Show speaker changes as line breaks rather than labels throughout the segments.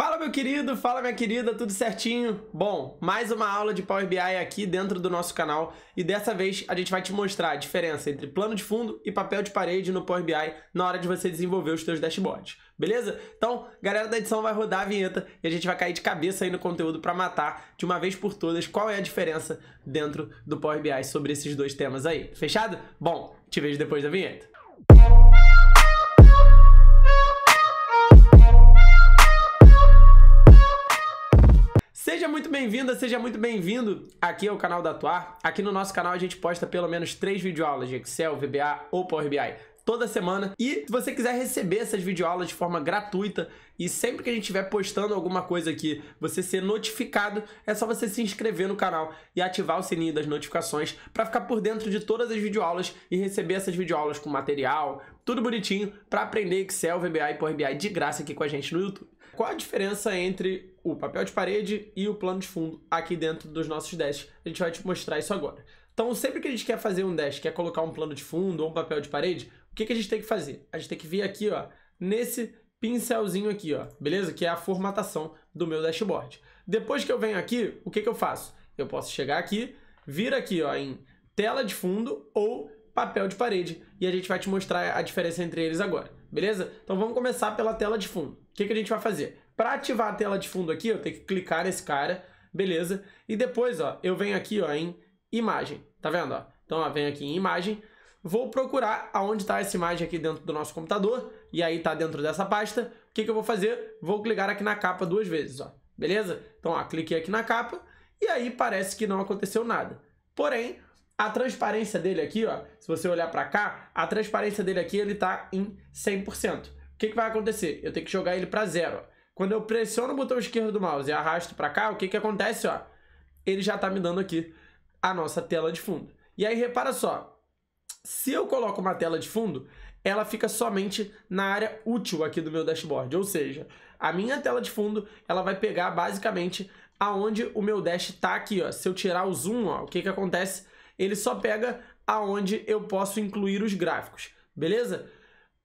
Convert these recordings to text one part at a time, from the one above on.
Fala meu querido, fala minha querida, tudo certinho? Bom, mais uma aula de Power BI aqui dentro do nosso canal e dessa vez a gente vai te mostrar a diferença entre plano de fundo e papel de parede no Power BI na hora de você desenvolver os seus dashboards, beleza? Então, galera da edição vai rodar a vinheta e a gente vai cair de cabeça aí no conteúdo para matar de uma vez por todas qual é a diferença dentro do Power BI sobre esses dois temas aí, fechado? Bom, te vejo depois da vinheta. Música bem-vinda, seja muito bem-vindo aqui ao canal da Atuar. Aqui no nosso canal a gente posta pelo menos três videoaulas de Excel, VBA ou Power BI toda semana. E se você quiser receber essas videoaulas de forma gratuita e sempre que a gente estiver postando alguma coisa aqui, você ser notificado, é só você se inscrever no canal e ativar o sininho das notificações para ficar por dentro de todas as videoaulas e receber essas videoaulas com material, tudo bonitinho para aprender Excel, VBA e Power BI de graça aqui com a gente no YouTube. Qual a diferença entre o papel de parede e o plano de fundo aqui dentro dos nossos desks? A gente vai te mostrar isso agora. Então, sempre que a gente quer fazer um dash, quer colocar um plano de fundo ou um papel de parede, que, que a gente tem que fazer? A gente tem que vir aqui, ó, nesse pincelzinho aqui, ó, beleza? Que é a formatação do meu dashboard. Depois que eu venho aqui, o que, que eu faço? Eu posso chegar aqui, vir aqui ó, em tela de fundo ou papel de parede e a gente vai te mostrar a diferença entre eles agora, beleza? Então vamos começar pela tela de fundo. O que, que a gente vai fazer? Para ativar a tela de fundo aqui, eu tenho que clicar nesse cara, beleza? E depois ó, eu venho aqui ó, em imagem, tá vendo? Ó? Então ó, venho aqui em imagem Vou procurar aonde está essa imagem aqui dentro do nosso computador, e aí está dentro dessa pasta. O que, que eu vou fazer? Vou clicar aqui na capa duas vezes, ó. Beleza? Então, ó, cliquei aqui na capa, e aí parece que não aconteceu nada. Porém, a transparência dele aqui, ó, se você olhar para cá, a transparência dele aqui ele está em 100%. O que, que vai acontecer? Eu tenho que jogar ele para zero. Ó. Quando eu pressiono o botão esquerdo do mouse e arrasto para cá, o que, que acontece? Ó? Ele já está me dando aqui a nossa tela de fundo. E aí repara só, se eu coloco uma tela de fundo, ela fica somente na área útil aqui do meu dashboard, ou seja, a minha tela de fundo ela vai pegar basicamente aonde o meu dash está aqui, ó. Se eu tirar o zoom, ó, o que que acontece? Ele só pega aonde eu posso incluir os gráficos, beleza?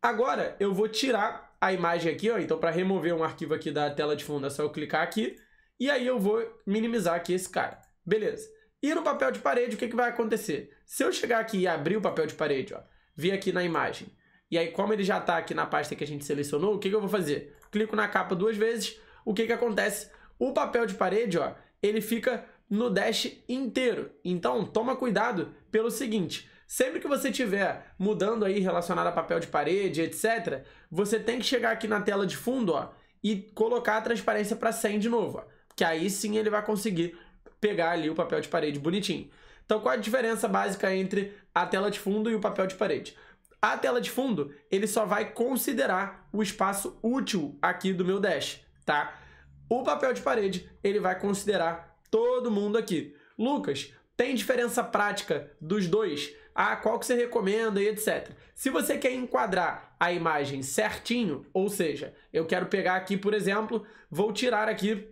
Agora eu vou tirar a imagem aqui, ó. Então para remover um arquivo aqui da tela de fundo é só eu clicar aqui e aí eu vou minimizar aqui esse cara, beleza? E no papel de parede, o que, que vai acontecer? Se eu chegar aqui e abrir o papel de parede, ó, vir aqui na imagem, e aí como ele já está aqui na pasta que a gente selecionou, o que, que eu vou fazer? Clico na capa duas vezes, o que, que acontece? O papel de parede, ó, ele fica no dash inteiro. Então, toma cuidado pelo seguinte, sempre que você tiver mudando aí relacionado a papel de parede, etc, você tem que chegar aqui na tela de fundo, ó, e colocar a transparência para 100 de novo, ó, que aí sim ele vai conseguir pegar ali o papel de parede bonitinho. Então, qual a diferença básica entre a tela de fundo e o papel de parede? A tela de fundo, ele só vai considerar o espaço útil aqui do meu dash, tá? O papel de parede, ele vai considerar todo mundo aqui. Lucas, tem diferença prática dos dois? Ah, qual que você recomenda e etc. Se você quer enquadrar a imagem certinho, ou seja, eu quero pegar aqui, por exemplo, vou tirar aqui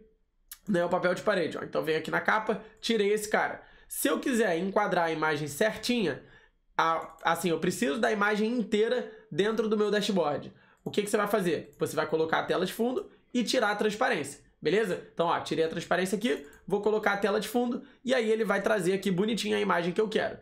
né, o papel de parede. Ó. Então, venho aqui na capa, tirei esse cara. Se eu quiser enquadrar a imagem certinha, a, assim, eu preciso da imagem inteira dentro do meu dashboard. O que, que você vai fazer? Você vai colocar a tela de fundo e tirar a transparência, beleza? Então, ó, tirei a transparência aqui, vou colocar a tela de fundo e aí ele vai trazer aqui bonitinho a imagem que eu quero.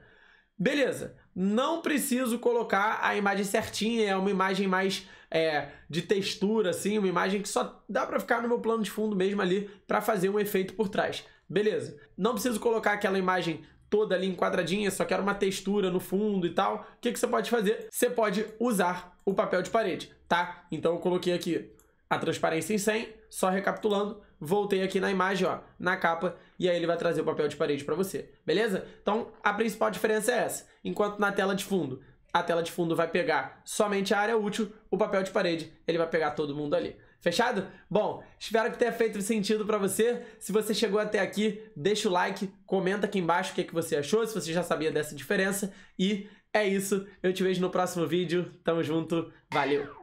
Beleza. Não preciso colocar a imagem certinha, é uma imagem mais é, de textura, assim, uma imagem que só dá para ficar no meu plano de fundo mesmo ali para fazer um efeito por trás. Beleza. Não preciso colocar aquela imagem toda ali enquadradinha, só quero uma textura no fundo e tal, o que, que você pode fazer? Você pode usar o papel de parede, tá? Então eu coloquei aqui a transparência em 100, só recapitulando, voltei aqui na imagem, ó, na capa, e aí ele vai trazer o papel de parede para você, beleza? Então, a principal diferença é essa. Enquanto na tela de fundo, a tela de fundo vai pegar somente a área útil, o papel de parede, ele vai pegar todo mundo ali. Fechado? Bom, espero que tenha feito sentido para você. Se você chegou até aqui, deixa o like, comenta aqui embaixo o que, é que você achou, se você já sabia dessa diferença. E é isso, eu te vejo no próximo vídeo. Tamo junto, valeu!